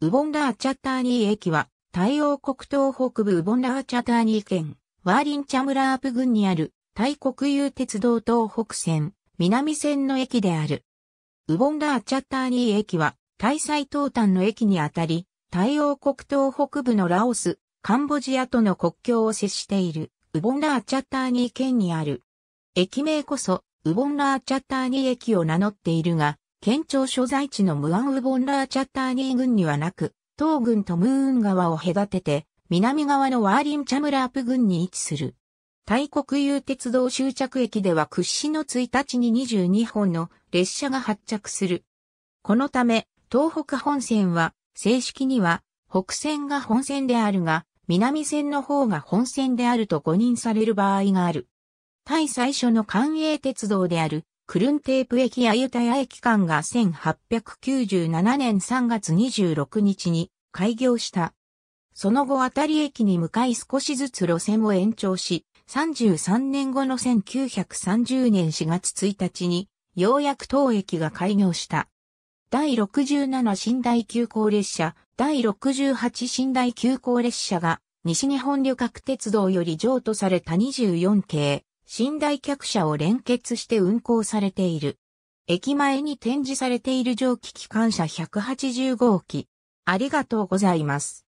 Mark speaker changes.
Speaker 1: ウボンラーチャターニー駅は、太陽国東北部ウボンラーチャターニー県、ワーリンチャムラープ郡にある、タイ国有鉄道東北線、南線の駅である。ウボンラーチャターニー駅は、タイ最東端の駅にあたり、太陽国東北部のラオス、カンボジアとの国境を接している、ウボンラーチャターニー県にある。駅名こそ、ウボンラーチャターニー駅を名乗っているが、県庁所在地のムアンウボンラーチャッターニー郡にはなく、東郡とムーン川を隔てて、南側のワーリンチャムラープ郡に位置する。大国有鉄道終着駅では屈指の1日に22本の列車が発着する。このため、東北本線は、正式には、北線が本線であるが、南線の方が本線であると誤認される場合がある。タイ最初の官営鉄道であるクルンテープ駅やユタヤ駅間が1897年3月26日に開業した。その後あたり駅に向かい少しずつ路線を延長し、33年後の1930年4月1日に、ようやく当駅が開業した。第67寝台急行列車、第68寝台急行列車が、西日本旅客鉄道より譲渡された24系、寝台客車を連結して運行されている。駅前に展示されている蒸気機関車180号機。ありがとうございます。